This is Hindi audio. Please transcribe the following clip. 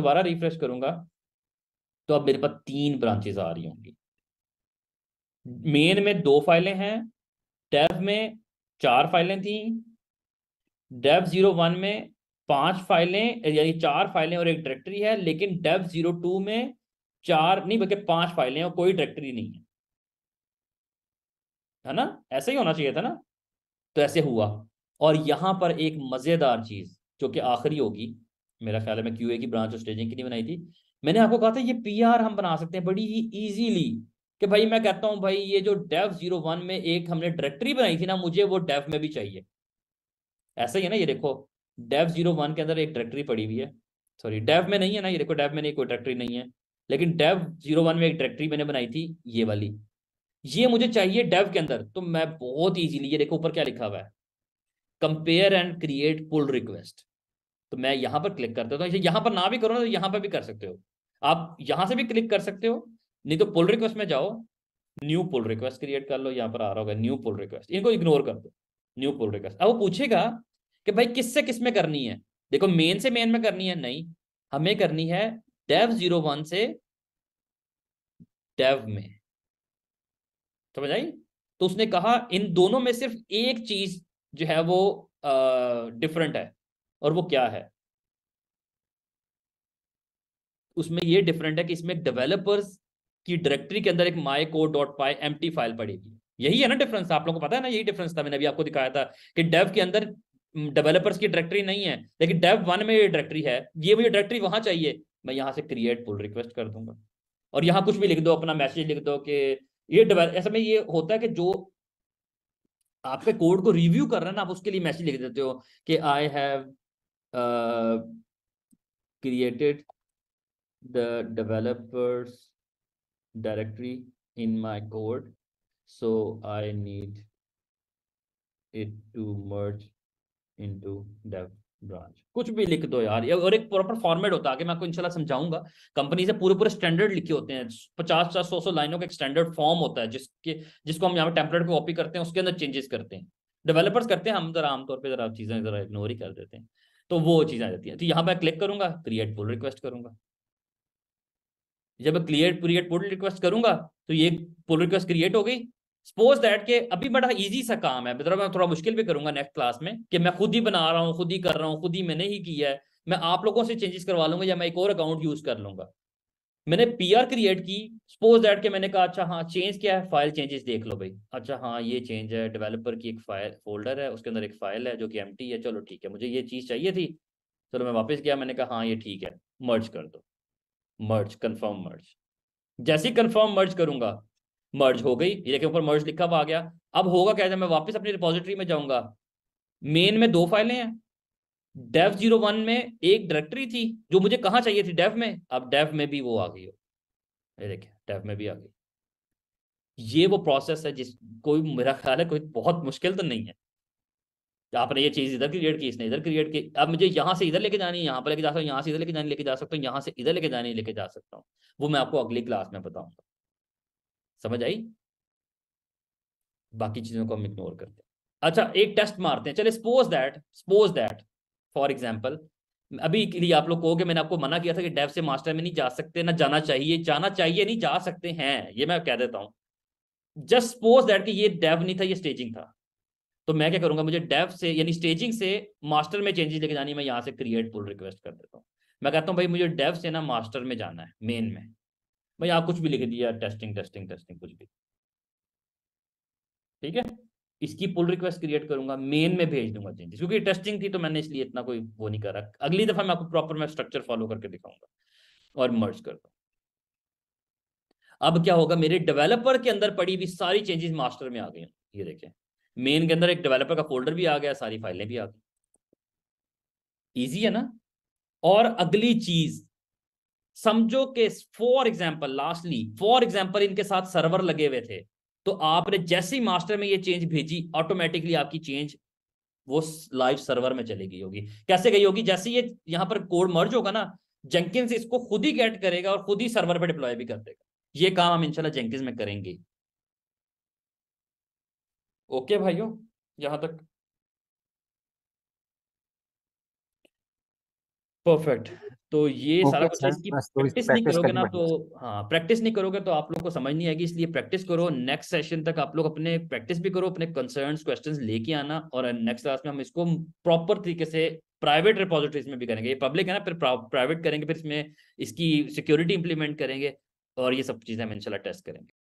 दोबारा रिफ्रेश करूंगा तो अब मेरे पास तीन ब्रांचेस आ रही होंगी मेन में दो फाइलें हैं डेव में चार फाइलें थी डेव जीरो वन में पांच फाइलें यानी चार फाइलें और एक डायरेक्टरी है लेकिन डेव जीरो टू में चार नहीं बल्कि पांच फाइलें और कोई डायरेक्टरी नहीं है है ना ऐसा ही होना चाहिए था ना तो ऐसे हुआ और यहां पर एक मज़ेदार चीज़ जो कि आखिरी होगी मेरा ख्याल है मैं क्यूए की ब्रांच और स्टेजिंग की नहीं बनाई थी मैंने आपको कहा था ये पी हम बना सकते हैं बड़ी ही ईजीली कि भाई मैं कहता हूँ भाई ये जो डेफ जीरो वन में एक हमने डायरेक्टरी बनाई थी ना मुझे वो डेफ में भी चाहिए ऐसा ही है ना ये देखो डेव जीरो वन के अंदर एक डायरेक्टरी पड़ी हुई है सॉरी डेव में नहीं है ना ये देखो डेव में नहीं कोई डायरेक्टरी नहीं है लेकिन डेव जीरो वन में एक डायरेक्टरी मैंने बनाई थी ये वाली ये मुझे चाहिए डेव के अंदर तो मैं बहुत ईजीली ये देखो ऊपर क्या लिखा हुआ है compare and create pull request तो मैं यहां पर क्लिक कर देता तो यहां पर ना भी करो ना तो यहां पर भी कर सकते हो आप यहां से भी क्लिक कर सकते हो नहीं तो पुल रिक्वेस्ट में जाओ न्यू पुल रिक्वेस्ट क्रिएट कर लो यहाँ पर आ रहा होगा न्यू पुल रिक्वेस्ट इनको इग्नोर कर दो न्यू पुल रिक्वेस्ट अब वो पूछेगा कि भाई किससे किस में करनी है देखो मेन से मेन में करनी है नहीं हमें करनी है डेव जीरो वन से डेव में समझ आई तो उसने कहा इन दोनों में सिर्फ एक चीज जो है वो डिफरेंट है और वो क्या है उसमें ये डिफरेंट है कि इसमें डेवलपर्स की डायरेक्टरी के अंदर एक माई को डॉट पाई एम फाइल पड़ेगी यही है ना डिफरेंस आप लोगों को पता है ना यही डिफरेंस था मैंने अभी आपको दिखाया था कि डेव के अंदर डेवलपर्स की डायरेक्टरी नहीं है लेकिन डेव वन में ये डायरेक्टरी है ये मुझे डायरेक्टरी वहां चाहिए मैं यहाँ से क्रिएट पुल रिक्वेस्ट कर दूंगा और यहाँ कुछ भी लिख दो अपना मैसेज लिख दो कि ये ऐसे में ये होता है कि जो आपके कोड को रिव्यू कर रहे हैं ना आप उसके लिए मैसेज लिख देते हो कि I have uh, created the developers directory in my code so i need it to merge into dev branch कुछ भी लिख दो यार और एक प्रॉपर फॉर्मेट होता है आगे मैं आपको इंशाल्लाह समझाऊंगा कंपनी से पूरे पूरे स्टैंडर्ड लिखे होते हैं पचास पचास सौ सौ लाइनों का एक स्टैंडर्ड फॉर्म होता है जिसके जिसको हम यहाँ पे टेम्पलेट को कॉपी करते हैं उसके अंदर चेंजेस करते हैं डेवलपर्स करते हैं हम जरा आमतौर पर जरा चीज़ें जरा इग्नोर ही कर देते हैं तो वो चीज़ें आ जाती है तो यहां मैं क्लिक करूंगा क्रिएट पुल रिक्वेस्ट करूंगा जब मैं क्लियर क्रिएट पुल रिक्वेस्ट करूंगा तो ये पुल रिक्वेस्ट क्रिएट हो गई सपोज दैट के अभी बड़ा इजी सा काम है मतलब मैं थोड़ा मुश्किल भी करूंगा नेक्स्ट क्लास में कि मैं खुद ही बना रहा हूँ खुद ही कर रहा हूँ खुद ही मैंने ही किया है मैं आप लोगों से चेंजेस करवा लूंगा या मैं एक और अकाउंट यूज कर लूंगा मैंने पी आर क्रिएट की सपोज दैट के मैंने कहा अच्छा हाँ चेंज क्या है फाइल चेंजेस देख लो भाई अच्छा हाँ ये चेंज है डेवलपर की एक फाइल फोल्डर है उसके अंदर एक फाइल है जो कि एम है चलो ठीक है मुझे ये चीज़ चाहिए थी चलो मैं वापस गया मैंने कहा हाँ ये ठीक है मर्ज कर दो मर्ज कन्फर्म मर्ज जैसे ही कन्फर्म मर्ज करूंगा मर्ज हो गई ये ऊपर मर्ज लिखा हुआ आ गया अब होगा क्या जब मैं वापस अपनी रिपोजिटरी में जाऊंगा मेन में दो फाइलें हैं डेव जीरो वन में एक डायरेक्टरी थी जो मुझे कहाँ चाहिए थी डेव में अब डेव में भी वो आ गई हो ये देखिए डेव में भी आ गई ये वो प्रोसेस है जिस कोई मेरा ख्याल है कोई बहुत मुश्किल तो नहीं है आपने ये चीज इधर क्रिएट की इसने इधर क्रिएट की अब मुझे यहाँ से इधर लेके जानी यहाँ पर लेके जा सकता हूँ यहाँ से इधर लेके जानी लेके जा सकता हूँ यहाँ से इधर लेके जानी लेके जा सकता हूँ वो मैं आपको अगली क्लास में बताऊंगा समझ आई बाकी चीजों को हम इग्नोर करते हैं अच्छा एक टेस्ट मारते हैं चले suppose that suppose that for example अभी के लिए आप लोग कहोगे मैंने आपको मना किया था कि डेव से मास्टर में नहीं जा सकते ना जाना चाहिए जाना चाहिए नहीं जा सकते हैं ये मैं कह देता हूँ जस्ट सपोज दैट कि ये डेव नहीं था ये स्टेजिंग था तो मैं क्या करूंगा मुझे डेव से यानी स्टेजिंग से मास्टर में चेंजेस लेके जानी मैं यहाँ से क्रिएट पुल रिक्वेस्ट कर देता हूँ मैं कहता हूँ भाई मुझे डेव से ना मास्टर में जाना है मेन में भाई आप कुछ भी लिख दिया टेस्टिंग टेस्टिंग टेस्टिंग कुछ भी ठीक है इसकी पुल रिक्वेस्ट क्रिएट करूंगा मेन में भेज दूंगा चेंजेस क्योंकि टेस्टिंग थी तो मैंने इसलिए इतना कोई वो नहीं करा अगली दफा मैं आपको प्रॉपर मैं स्ट्रक्चर फॉलो करके दिखाऊंगा और मर्ज कर दूंगा अब क्या होगा मेरे डेवलपर के अंदर पड़ी हुई सारी चेंजेस मास्टर में आ गई ये देखें मेन के अंदर एक डेवलपर का फोल्डर भी आ गया सारी फाइलें भी आ गई इजी है ना और अगली चीज समझो कि for example lastly for example इनके साथ सर्वर लगे हुए थे तो आपने जैसे ही मास्टर में ये चेंज भेजी ऑटोमेटिकली आपकी चेंज वो लाइव सर्वर में चली गई होगी कैसे गई होगी जैसे ये यहाँ पर कोड मर्ज होगा ना जेंकिन इसको खुद ही गेट करेगा और खुद ही सर्वर पर डिप्लॉय भी कर देगा ये काम हम इनशाला जेंकिस में करेंगे ओके भाइयों यहां तक परफेक्ट तो ये सारा कुछ इसकी प्रैक्टिस तो नहीं करोगे ना तो हाँ प्रैक्टिस नहीं करोगे तो आप लोग को समझ नहीं आएगी इसलिए प्रैक्टिस करो नेक्स्ट सेशन तक आप लोग अपने प्रैक्टिस भी करो अपने कंसर्न क्वेश्चन लेके आना और नेक्स्ट क्लास में हम इसको प्रॉपर तरीके से प्राइवेट रिपोजिटरीज में भी करेंगे ये पब्लिक है ना फिर प्राइवेट करेंगे फिर इसमें इसकी सिक्योरिटी इंप्लीमेंट करेंगे और ये सब चीजें हम इनशाला टेस्ट करेंगे